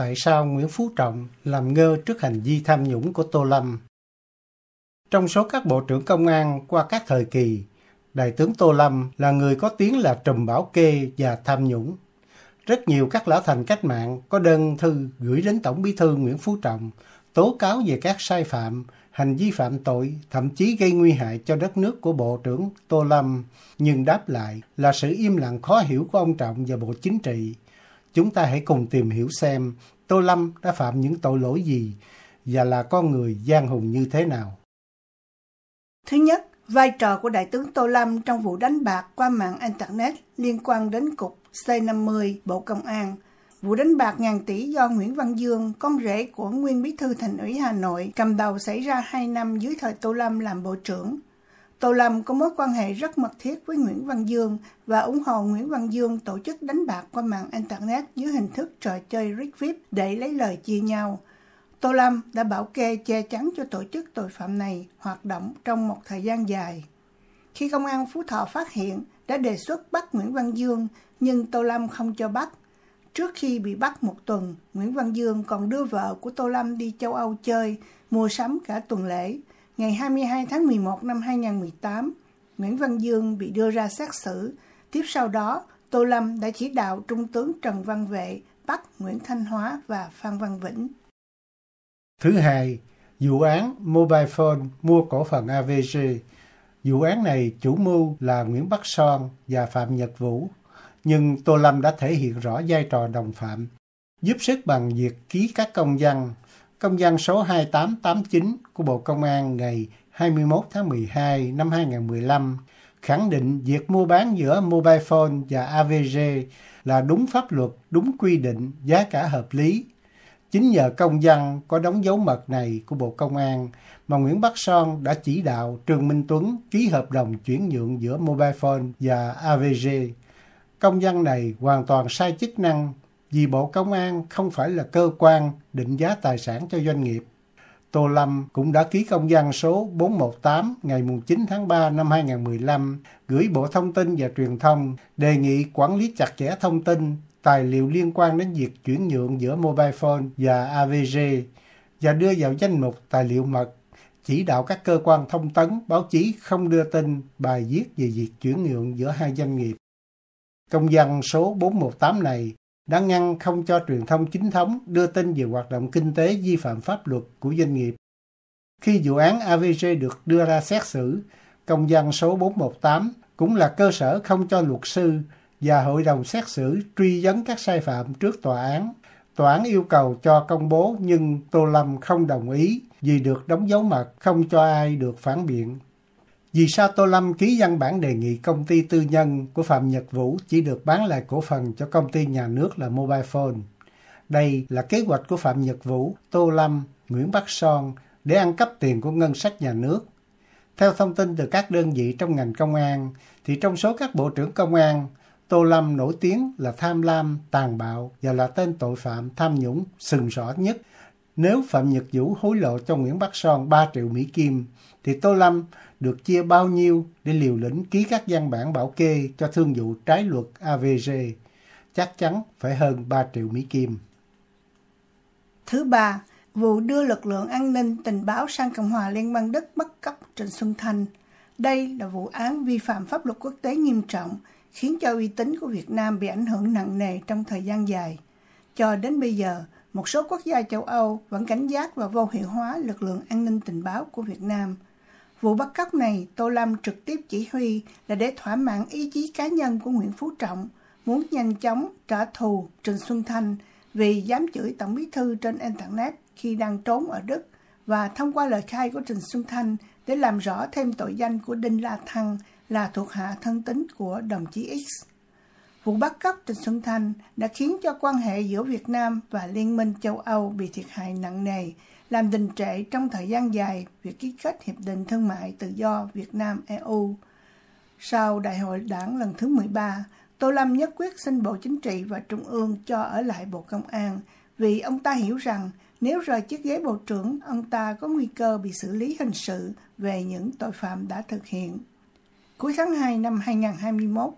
tại sao Nguyễn Phú Trọng làm ngơ trước hành vi tham nhũng của Tô Lâm. Trong số các bộ trưởng công an qua các thời kỳ, Đại tướng Tô Lâm là người có tiếng là trùm bảo kê và tham nhũng. Rất nhiều các lão thành cách mạng có đơn thư gửi đến Tổng bí thư Nguyễn Phú Trọng tố cáo về các sai phạm, hành vi phạm tội, thậm chí gây nguy hại cho đất nước của Bộ trưởng Tô Lâm, nhưng đáp lại là sự im lặng khó hiểu của ông Trọng và Bộ Chính trị, Chúng ta hãy cùng tìm hiểu xem Tô Lâm đã phạm những tội lỗi gì và là con người gian hùng như thế nào. Thứ nhất, vai trò của Đại tướng Tô Lâm trong vụ đánh bạc qua mạng Internet liên quan đến Cục C50 Bộ Công an. Vụ đánh bạc ngàn tỷ do Nguyễn Văn Dương, con rể của nguyên bí thư thành ủy Hà Nội, cầm đầu xảy ra 2 năm dưới thời Tô Lâm làm bộ trưởng Tô Lâm có mối quan hệ rất mật thiết với Nguyễn Văn Dương và ủng hộ Nguyễn Văn Dương tổ chức đánh bạc qua mạng Internet dưới hình thức trò chơi Rick Vip để lấy lời chia nhau. Tô Lâm đã bảo kê che chắn cho tổ chức tội phạm này hoạt động trong một thời gian dài. Khi công an Phú Thọ phát hiện, đã đề xuất bắt Nguyễn Văn Dương, nhưng Tô Lâm không cho bắt. Trước khi bị bắt một tuần, Nguyễn Văn Dương còn đưa vợ của Tô Lâm đi châu Âu chơi, mua sắm cả tuần lễ – Ngày 22 tháng 11 năm 2018, Nguyễn Văn Dương bị đưa ra xét xử. Tiếp sau đó, Tô Lâm đã chỉ đạo Trung tướng Trần Văn Vệ bắt Nguyễn Thanh Hóa và Phan Văn Vĩnh. Thứ hai, vụ án Mobile Phone mua cổ phần AVG. Vụ án này chủ mưu là Nguyễn Bắc Son và Phạm Nhật Vũ, nhưng Tô Lâm đã thể hiện rõ vai trò đồng phạm, giúp sức bằng việc ký các công văn công văn số 2889 của Bộ Công an ngày 21 tháng 12 năm 2015 khẳng định việc mua bán giữa mobile phone và AVG là đúng pháp luật, đúng quy định, giá cả hợp lý. Chính nhờ công văn có đóng dấu mật này của Bộ Công an mà Nguyễn Bắc Son đã chỉ đạo Trương Minh Tuấn ký hợp đồng chuyển nhượng giữa mobile phone và AVG. Công văn này hoàn toàn sai chức năng vì Bộ Công an không phải là cơ quan định giá tài sản cho doanh nghiệp. Tô Lâm cũng đã ký công văn số 418 ngày 9 tháng 3 năm 2015 gửi Bộ Thông tin và Truyền thông đề nghị quản lý chặt chẽ thông tin, tài liệu liên quan đến việc chuyển nhượng giữa mobile phone và AVG và đưa vào danh mục tài liệu mật chỉ đạo các cơ quan thông tấn, báo chí không đưa tin, bài viết về việc chuyển nhượng giữa hai doanh nghiệp. Công văn số 418 này đã ngăn không cho truyền thông chính thống đưa tin về hoạt động kinh tế vi phạm pháp luật của doanh nghiệp. Khi vụ án AVG được đưa ra xét xử, công dân số 418 cũng là cơ sở không cho luật sư và hội đồng xét xử truy vấn các sai phạm trước tòa án. Tòa án yêu cầu cho công bố nhưng Tô Lâm không đồng ý vì được đóng dấu mật không cho ai được phản biện. Vì sao Tô Lâm ký văn bản đề nghị công ty tư nhân của Phạm Nhật Vũ chỉ được bán lại cổ phần cho công ty nhà nước là Mobile Phone? Đây là kế hoạch của Phạm Nhật Vũ, Tô Lâm, Nguyễn Bắc Son để ăn cắp tiền của ngân sách nhà nước. Theo thông tin từ các đơn vị trong ngành công an, thì trong số các bộ trưởng công an, Tô Lâm nổi tiếng là tham lam, tàn bạo và là tên tội phạm tham nhũng sừng sỏ nhất – nếu Phạm Nhật Vũ hối lộ cho Nguyễn Bắc Son 3 triệu Mỹ Kim, thì Tô Lâm được chia bao nhiêu để liều lĩnh ký các văn bản bảo kê cho thương vụ trái luật AVG? Chắc chắn phải hơn 3 triệu Mỹ Kim. Thứ ba, vụ đưa lực lượng an ninh tình báo sang Cộng hòa Liên bang Đức bắt cấp Trịnh Xuân Thanh. Đây là vụ án vi phạm pháp luật quốc tế nghiêm trọng, khiến cho uy tín của Việt Nam bị ảnh hưởng nặng nề trong thời gian dài. Cho đến bây giờ, một số quốc gia châu Âu vẫn cảnh giác và vô hiệu hóa lực lượng an ninh tình báo của Việt Nam. Vụ bắt cóc này, Tô Lâm trực tiếp chỉ huy là để thỏa mãn ý chí cá nhân của Nguyễn Phú Trọng, muốn nhanh chóng trả thù Trình Xuân Thanh vì dám chửi Tổng bí thư trên Internet khi đang trốn ở Đức và thông qua lời khai của Trình Xuân Thanh để làm rõ thêm tội danh của Đinh La Thăng là thuộc hạ thân tín của đồng chí X. Vụ bắt cóc Trịnh Xuân Thanh đã khiến cho quan hệ giữa Việt Nam và Liên minh châu Âu bị thiệt hại nặng nề, làm đình trệ trong thời gian dài việc ký kết Hiệp định Thương mại Tự do Việt Nam-EU. Sau Đại hội đảng lần thứ 13, Tô Lâm nhất quyết xin Bộ Chính trị và Trung ương cho ở lại Bộ Công an vì ông ta hiểu rằng nếu rời chiếc ghế Bộ trưởng, ông ta có nguy cơ bị xử lý hình sự về những tội phạm đã thực hiện. Cuối tháng 2 năm 2021,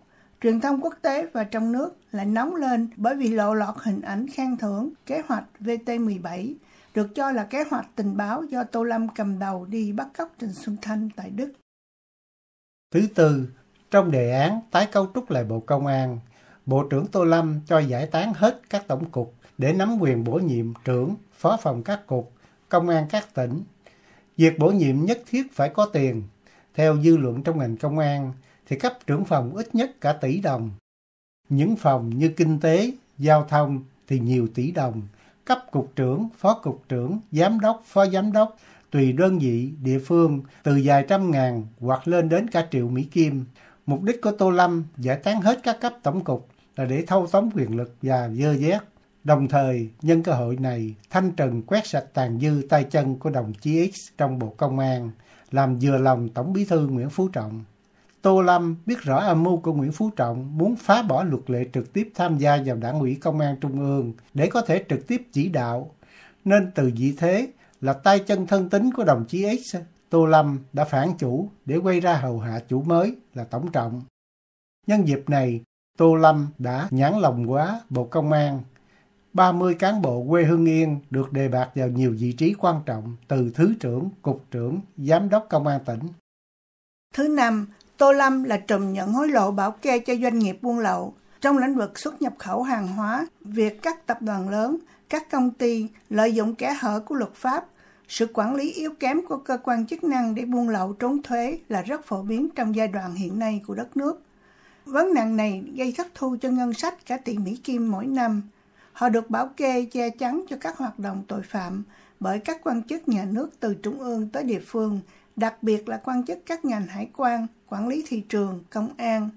Truyền thông quốc tế và trong nước lại nóng lên bởi vì lộ lọt hình ảnh khen thưởng kế hoạch VT17 được cho là kế hoạch tình báo do Tô Lâm cầm đầu đi bắt cóc Trịnh Xuân Thanh tại Đức. Thứ tư, trong đề án tái cấu trúc lại Bộ Công an, Bộ trưởng Tô Lâm cho giải tán hết các tổng cục để nắm quyền bổ nhiệm trưởng, phó phòng các cục, công an các tỉnh. Việc bổ nhiệm nhất thiết phải có tiền. Theo dư luận trong ngành công an, thì cấp trưởng phòng ít nhất cả tỷ đồng. Những phòng như kinh tế, giao thông thì nhiều tỷ đồng. Cấp cục trưởng, phó cục trưởng, giám đốc, phó giám đốc, tùy đơn vị, địa phương, từ vài trăm ngàn hoặc lên đến cả triệu Mỹ Kim. Mục đích của Tô Lâm giải tán hết các cấp tổng cục là để thâu tóm quyền lực và dơ dét. Đồng thời, nhân cơ hội này, thanh trừng quét sạch tàn dư tay chân của đồng chí X trong Bộ Công an, làm vừa lòng Tổng bí thư Nguyễn Phú Trọng. Tô Lâm biết rõ âm mưu của Nguyễn Phú Trọng muốn phá bỏ luật lệ trực tiếp tham gia vào đảng ủy công an trung ương để có thể trực tiếp chỉ đạo. Nên từ vị thế là tay chân thân tín của đồng chí X, Tô Lâm đã phản chủ để quay ra hầu hạ chủ mới là Tổng Trọng. Nhân dịp này, Tô Lâm đã nhãn lòng quá Bộ Công an. 30 cán bộ quê Hưng Yên được đề bạt vào nhiều vị trí quan trọng từ Thứ trưởng, Cục trưởng, Giám đốc Công an tỉnh. Thứ năm, Tô Lâm là trùm nhận hối lộ bảo kê cho doanh nghiệp buôn lậu. Trong lĩnh vực xuất nhập khẩu hàng hóa, việc các tập đoàn lớn, các công ty lợi dụng kẽ hở của luật pháp, sự quản lý yếu kém của cơ quan chức năng để buôn lậu trốn thuế là rất phổ biến trong giai đoạn hiện nay của đất nước. Vấn nạn này gây thất thu cho ngân sách cả tiền Mỹ Kim mỗi năm. Họ được bảo kê che chắn cho các hoạt động tội phạm bởi các quan chức nhà nước từ trung ương tới địa phương – đặc biệt là quan chức các ngành hải quan, quản lý thị trường, công an.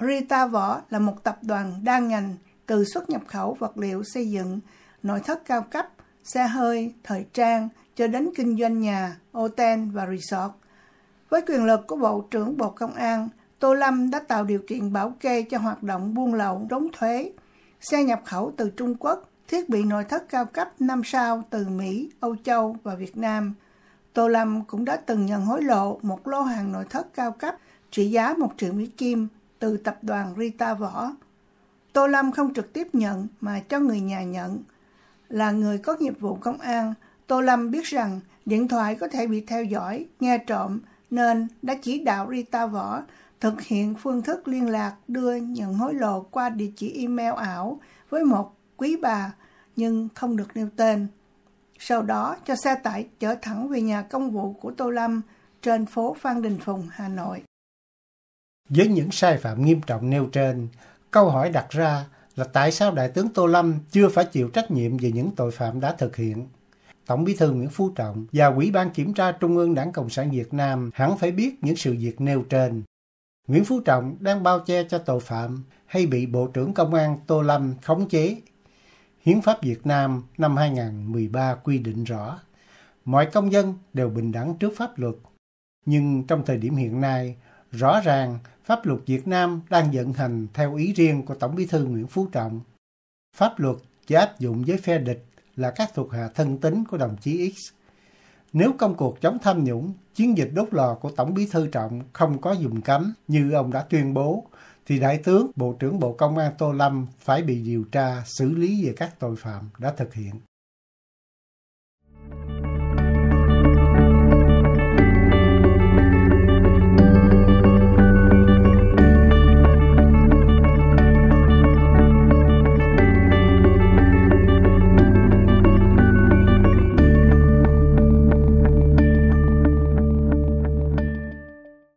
Rita Võ là một tập đoàn đa ngành từ xuất nhập khẩu vật liệu xây dựng, nội thất cao cấp, xe hơi, thời trang cho đến kinh doanh nhà, hotel và resort. Với quyền lực của Bộ trưởng Bộ Công an, Tô Lâm đã tạo điều kiện bảo kê cho hoạt động buôn lậu đốn thuế, xe nhập khẩu từ Trung Quốc, thiết bị nội thất cao cấp 5 sao từ Mỹ, Âu Châu và Việt Nam – Tô Lâm cũng đã từng nhận hối lộ một lô hàng nội thất cao cấp trị giá 1 triệu Mỹ Kim từ tập đoàn Rita Võ. Tô Lâm không trực tiếp nhận mà cho người nhà nhận. Là người có nghiệp vụ công an, Tô Lâm biết rằng điện thoại có thể bị theo dõi, nghe trộm nên đã chỉ đạo Rita Võ thực hiện phương thức liên lạc đưa nhận hối lộ qua địa chỉ email ảo với một quý bà nhưng không được nêu tên sau đó cho xe tải chở thẳng về nhà công vụ của Tô Lâm trên phố Phan Đình Phùng, Hà Nội. Với những sai phạm nghiêm trọng nêu trên, câu hỏi đặt ra là tại sao Đại tướng Tô Lâm chưa phải chịu trách nhiệm về những tội phạm đã thực hiện? Tổng Bí thư Nguyễn Phú Trọng và Ủy ban Kiểm tra Trung ương Đảng Cộng sản Việt Nam hẳn phải biết những sự việc nêu trên. Nguyễn Phú Trọng đang bao che cho tội phạm hay bị Bộ trưởng Công an Tô Lâm khống chế Hiến pháp Việt Nam năm 2013 quy định rõ mọi công dân đều bình đẳng trước pháp luật. Nhưng trong thời điểm hiện nay, rõ ràng pháp luật Việt Nam đang vận hành theo ý riêng của Tổng Bí thư Nguyễn Phú Trọng. Pháp luật chỉ áp dụng với phe địch là các thuộc hạ thân tín của đồng chí X. Nếu công cuộc chống tham nhũng, chiến dịch đốt lò của Tổng Bí thư Trọng không có dùng cấm như ông đã tuyên bố, thì Đại tướng Bộ trưởng Bộ Công an Tô Lâm phải bị điều tra xử lý về các tội phạm đã thực hiện.